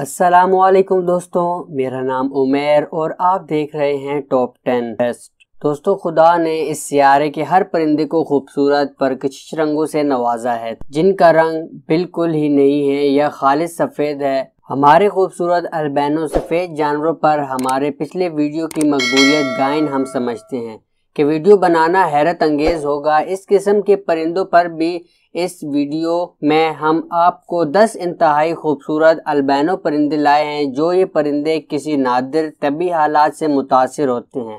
असलकुम दोस्तों मेरा नाम उमेर और आप देख रहे हैं टॉप टेन बेस्ट दोस्तों खुदा ने इस सियारे के हर परिंदे को खूबसूरत पर कुछ रंगों से नवाजा है जिनका रंग बिल्कुल ही नहीं है यह खालिश सफ़ेद है हमारे खूबसूरत अल्बैनो सफ़ेद जानवरों पर हमारे पिछले वीडियो की मकबूलियत गायन हम समझते हैं कि वीडियो बनाना हैरत अंगेज होगा इस किस्म के परिंदों पर भी इस वीडियो में हम आपको 10 इंतहाई खूबसूरत अलबैनो परिंदे लाए हैं जो ये परिंदे किसी नादिर तबी हालात से मुतासर होते हैं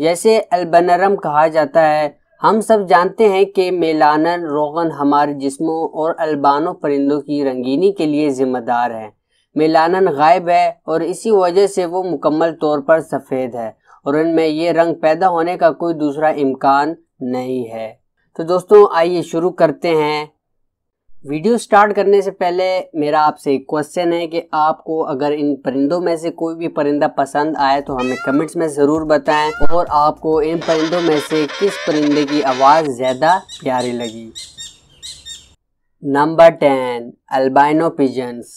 जैसे अलबनरम कहा जाता है हम सब जानते हैं कि मेलानन रोगन हमारे जिस्मों और अलबानो परिंदों की रंगीनी के लिए ज़िम्मेदार है मेलानन गायब है और इसी वजह से वो मुकम्मल तौर पर सफ़ेद है और उनमें ये रंग पैदा होने का कोई दूसरा इम्कान नहीं है तो दोस्तों आइए शुरू करते हैं वीडियो स्टार्ट करने से पहले मेरा आपसे एक क्वेश्चन है कि आपको अगर इन परिंदों में से कोई भी परिंदा पसंद आए तो हमें कमेंट्स में ज़रूर बताएं और आपको इन परिंदों में से किस परिंदे की आवाज़ ज़्यादा प्यारी लगी number ten albino pigeons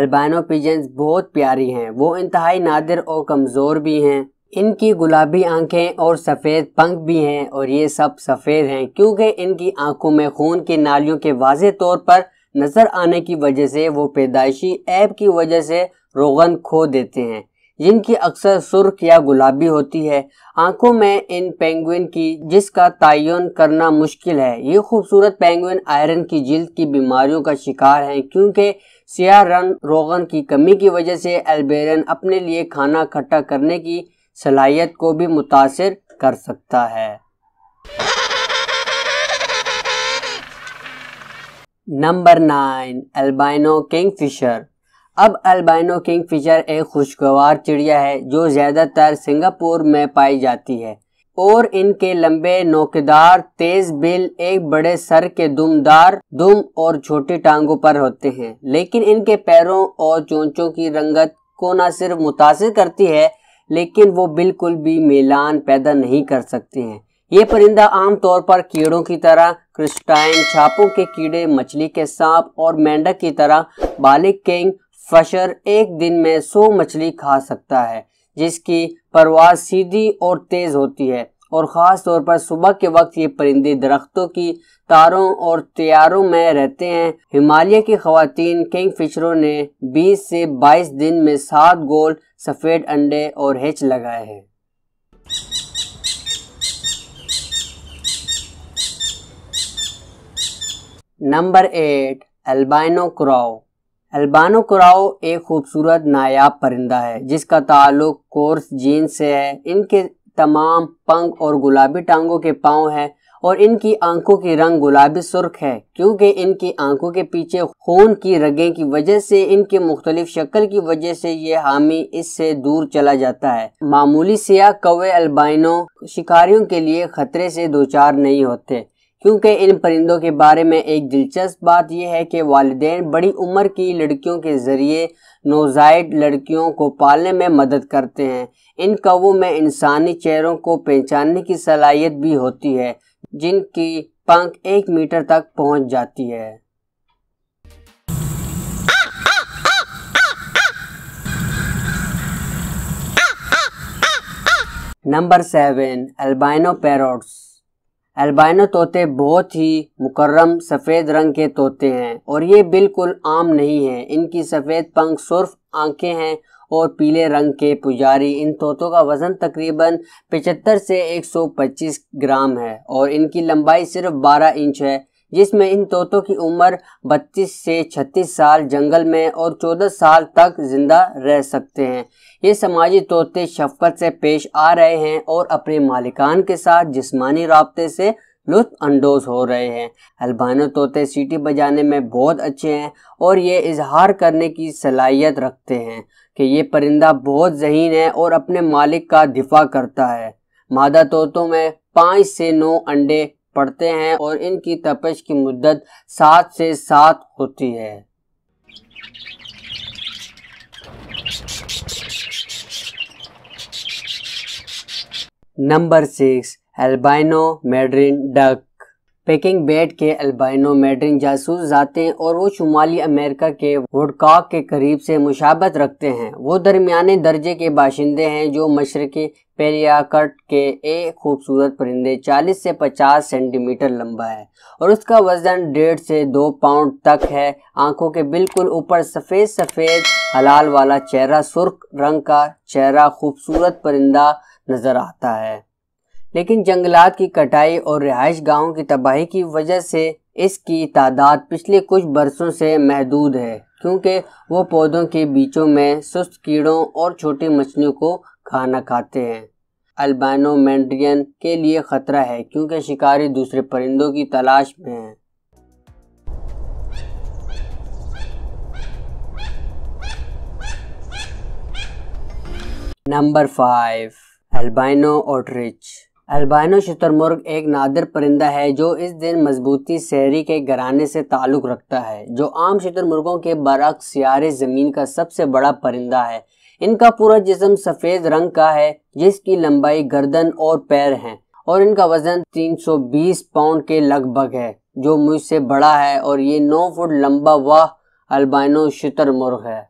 albino pigeons बहुत प्यारी हैं वो इंतहाई नादिर और कमज़ोर भी हैं इनकी गुलाबी आंखें और सफ़ेद पंख भी हैं और ये सब सफ़ेद हैं क्योंकि इनकी आंखों में खून की नालियों के वाज तौर पर नज़र आने की वजह से वो पैदाइशी ऐप की वजह से रोगन खो देते हैं जिनकी अक्सर सुर्ख या गुलाबी होती है आंखों में इन पेंगुइन की जिसका तयन करना मुश्किल है ये खूबसूरत पेंगुइन आयरन की जल्द की बीमारियों का शिकार हैं क्योंकि सिया रन रोगन की कमी की वजह से एल्बेरन अपने लिए खाना इकट्ठा करने की सलाहियत को भी मुतासर कर सकता है number nine albino kingfisher अब अल्बाइनो किंग फिशर एक खुशगवार चिड़िया है जो ज़्यादातर सिंगापुर में पाई जाती है और इनके लंबे नोकेदार तेज बिल एक बड़े सर के दुमदार दुम और छोटी टांगों पर होते हैं लेकिन इनके पैरों और चोंचों की रंगत को न सिर्फ मुतासर करती है लेकिन वो बिल्कुल भी मिलान पैदा नहीं कर सकते हैं ये परिंदा आमतौर पर कीड़ों की तरह क्रिस्टाइन छापों के कीड़े मछली के सांप और मेंढक की तरह बालिक किंग फशर एक दिन में सौ मछली खा सकता है जिसकी परवाज सीधी और तेज होती है और ख़ास तौर पर सुबह के वक्त ये परिंदे दरख्तों की तारों और तैयारों में रहते हैं हिमालय की खातन किंग फिशरों ने 20 से 22 दिन में सात गोल सफ़ेद अंडे और हेच लगाए हैं number eight albino crow albino crow एक खूबसूरत नायाब परिंदा है जिसका ताल्लुक कोर्स जीन से है इनके तमाम पंख और गुलाबी टांगों के पाँव हैं और इनकी आंखों के रंग गुलाबी सुर्ख है क्योंकि इनकी आंखों के पीछे खून की रगें की वजह से इनके मुख्तलिफ शक्ल की वजह से ये हामी इससे दूर चला जाता है मामूली सियाह कौवे अल्बाइनो शिकारियों के लिए खतरे से दो चार नहीं होते क्योंकि इन परिंदों के बारे में एक दिलचस्प बात यह है कि वालदे बड़ी उम्र की लड़कियों के ज़रिए नोजाइड लड़कियों को पालने में मदद करते हैं इन कौ में इंसानी चेहरों को पहचानने की सलाहियत भी होती है जिनकी पंख एक मीटर तक पहुंच जाती है number seven albino parrots albino तोते बहुत ही मुकर्रम सफ़ेद रंग के तोते हैं और ये बिल्कुल आम नहीं हैं इनकी सफ़ेद पंख सुर्फ आंखें हैं और पीले रंग के पुजारी इन तोतों का वज़न तकरीबन 75 से 125 ग्राम है और इनकी लंबाई सिर्फ 12 इंच है जिसमें इन तोतों की उम्र 32 से 36 साल जंगल में और 14 साल तक जिंदा रह सकते हैं ये समाजी तोते शफकत से पेश आ रहे हैं और अपने मालिकान के साथ जिस्मानी रबते से लुत्फ अंदोज हो रहे हैं अल्बानो तोते सीटी बजाने में बहुत अच्छे हैं और ये इजहार करने की सलाहियत रखते हैं कि ये परिंदा बहुत जहीन है और अपने मालिक का दिफा करता है मादा तोतों में पाँच से नौ अंडे पड़ते हैं और इनकी तपश की मुद्दत सात से सात होती है number six albino mandarin duck पेकिंग बेट के अल्बाइनो मेड्रिन जासूस जाते हैं और वो शुमाली अमेरिका के वुडकॉक के करीब से मुशाबत रखते हैं वो दरमिया दर्जे के बाशिंदे हैं जो मशरकी पेलियाकट के एक खूबसूरत परिंदे 40 से 50 सेंटीमीटर लंबा है और उसका वजन डेढ़ से दो पाउंड तक है आंखों के बिल्कुल ऊपर सफ़ेद सफ़ेद हलाल वाला चेहरा सुर्ख रंग का चेहरा खूबसूरत परिंदा नज़र आता है लेकिन जंगलात की कटाई और रिहाइश गाहों की तबाही की वजह से इसकी तादाद पिछले कुछ बरसों से महदूद है क्योंकि वो पौधों के बीचों में सुस्त कीड़ों और छोटी मछलियों को खाना खाते हैं अल्बानोमेंड्रियन के लिए खतरा है क्योंकि शिकारी दूसरे परिंदों की तलाश में हैं number five albino ostrich albino शतरमुर्ग एक नादिर परिंदा है जो इस दिन मजबूती शहरी के घराने से ताल्लुक़ रखता है जो आम शतरमुर्गों के बरक सियारे ज़मीन का सबसे बड़ा परिंदा है इनका पूरा जिसम सफ़ेद रंग का है जिसकी लंबाई गर्दन और पैर हैं और इनका वज़न 320 पाउंड के लगभग है जो मुझसे बड़ा है और ये 9 फुट लंबा वाह अल्बाइनो शतरमुर्ग है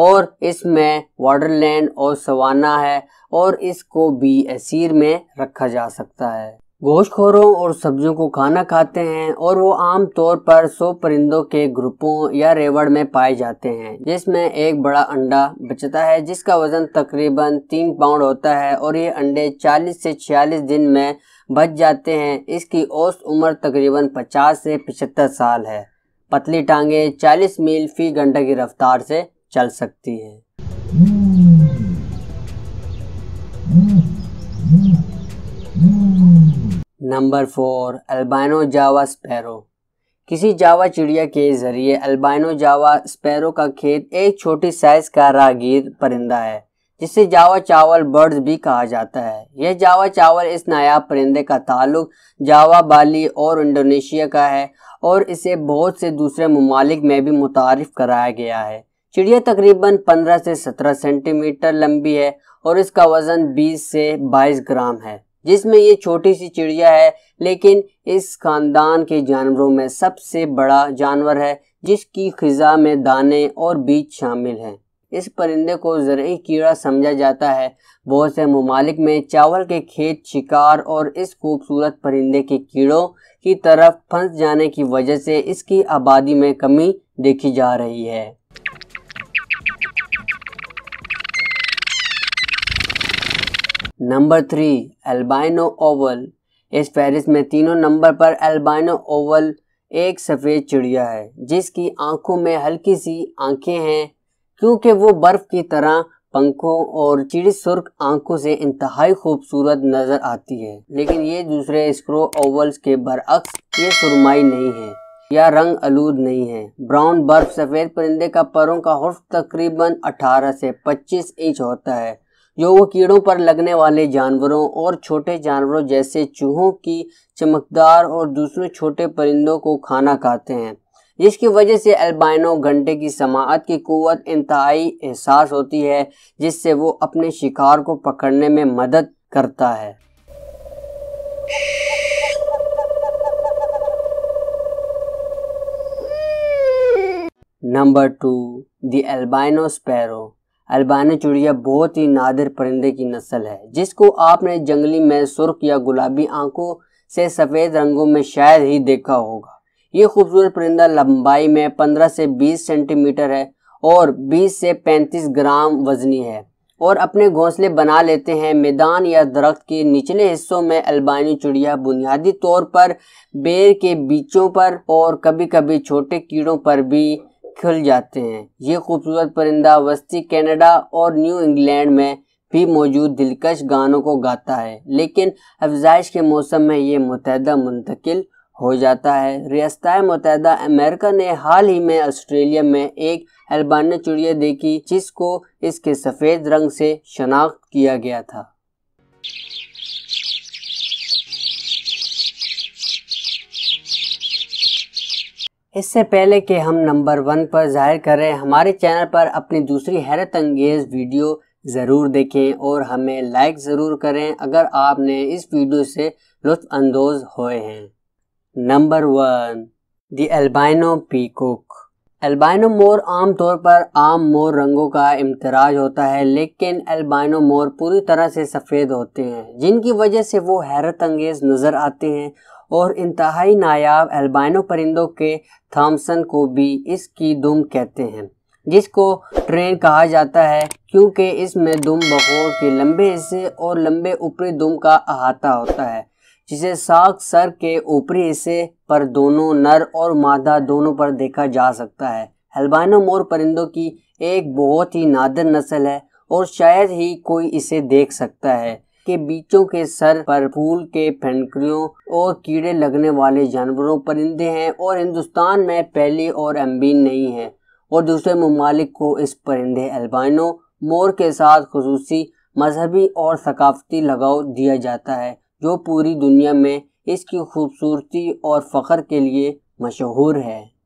और इसमें वाटरलैंड और सवाना है और इसको भी असीर में रखा जा सकता है गोश्तखोरों और सब्जियों को खाना खाते हैं और वो आम तौर पर सौ परिंदों के ग्रुपों या रेवड़ में पाए जाते हैं जिसमें एक बड़ा अंडा बचता है जिसका वजन तकरीबन तीन पाउंड होता है और ये अंडे 40 से 46 दिन में बच जाते हैं इसकी औसत उम्र तकरीबन 50 से 75 साल है पतली टांगे 40 मील फी घंटा की रफ्तार से चल सकती है number four albino Java sparrow किसी जावा चिड़िया के जरिए अल्बाइनो जावा स्पैरो का खेत एक छोटी साइज का रागीर परिंदा है जिसे जावा चावल बर्ड्स भी कहा जाता है यह जावा चावल इस नायाब परिंदे का ताल्लुक जावा बाली और इंडोनेशिया का है और इसे बहुत से दूसरे ममालिक में भी मुतारफ़ कराया गया है चिड़िया तकरीबन 15 से 17 सेंटीमीटर लंबी है और इसका वजन 20 से 22 ग्राम है जिसमें ये छोटी सी चिड़िया है लेकिन इस खानदान के जानवरों में सबसे बड़ा जानवर है जिसकी खिजा में दाने और बीज शामिल हैं इस परिंदे को जरिए कीड़ा समझा जाता है बहुत से ममालिक में चावल के खेत शिकार और इस खूबसूरत परिंदे के कीड़ों की तरफ फंस जाने की वजह से इसकी आबादी में कमी देखी जा रही है नंबर थ्री एल्बाइनो ओवल इस फहरिस्त में तीनों नंबर पर एल्बाइनो ओवल एक सफ़ेद चिड़िया है जिसकी आंखों में हल्की सी आंखें हैं क्योंकि वो बर्फ़ की तरह पंखों और चिड़ी सुर्ख आंखों से इंतहाई खूबसूरत नज़र आती है लेकिन ये दूसरे स्क्रो ओवल्स के बरअक्स ये सुरमाई नहीं है या रंग आलूद नहीं है ब्राउन बर्फ सफ़ेद परिंदे का परों का हर्फ तकरीबन 18 से 25 इंच होता है जो वो कीड़ों पर लगने वाले जानवरों और छोटे जानवरों जैसे चूहों की चमकदार और दूसरे छोटे परिंदों को खाना खाते हैं जिसकी वजह से अल्बाइनो घंटे की समात की कुत इंतहाई एहसास होती है जिससे वो अपने शिकार को पकड़ने में मदद करता है number two the albino sparrow albino चिड़िया बहुत ही नादिर परिंदे की नस्ल है जिसको आपने जंगली में सुर्ख या गुलाबी आंखों से सफ़ेद रंगों में शायद ही देखा होगा ये खूबसूरत परिंदा लंबाई में 15 से 20 सेंटीमीटर है और 20 से 35 ग्राम वजनी है और अपने घोंसले बना लेते हैं मैदान या दरख्त के निचले हिस्सों में अल्बानी चिड़िया बुनियादी तौर पर बेर के बीचों पर और कभी कभी छोटे कीड़ों पर भी खुल जाते हैं ये खूबसूरत परिंदा वस्ती कनाडा और न्यू इंग्लैंड में भी मौजूद दिलकश गानों को गाता है लेकिन अफजाइश के मौसम में ये मुतहदा मुंतकिल हो जाता है रियासत मुतहदा अमेरिका ने हाल ही में ऑस्ट्रेलिया में एक एल्बाना चिड़िया देखी जिसको इसके सफ़ेद रंग से शनाख्त किया गया था इससे पहले कि हम नंबर वन पर जाहिर करें हमारे चैनल पर अपनी दूसरी हैरत अंगेज़ वीडियो ज़रूर देखें और हमें लाइक ज़रूर करें अगर आपने इस वीडियो से लुफानंदोज होए हैं number one the albino peacock albino मोर आम तौर पर आम मोर रंगों का इम्तराज होता है लेकिन एल्बाइनो मोर पूरी तरह से सफ़ेद होते हैं जिनकी वजह से वो हैरत अंगेज़ नज़र आते हैं और इंतहाई नायाब एल्बाइनो परिंदों के थॉमसन को भी इसकी दुम कहते हैं जिसको ट्रेन कहा जाता है क्योंकि इसमें दुम बखोर के लंबे हिस्से और लंबे ऊपरी दुम का अहाता होता है जिसे साग सर के ऊपरी हिस्से पर दोनों नर और मादा दोनों पर देखा जा सकता है हेल्बाइनो मोर परिंदों की एक बहुत ही नादर नस्ल है और शायद ही कोई इसे देख सकता है के बीचों के सर पर फूल के फनकरियों और कीड़े लगने वाले जानवरों परिंदे हैं और हिंदुस्तान में पहली और अम्बीन नहीं है और दूसरे ममालिक को इस परिंदे अल्बाइनो मोर के साथ खसूसी मजहबी और सकाफती लगाव दिया जाता है जो पूरी दुनिया में इसकी खूबसूरती और फ़ख्र के लिए मशहूर है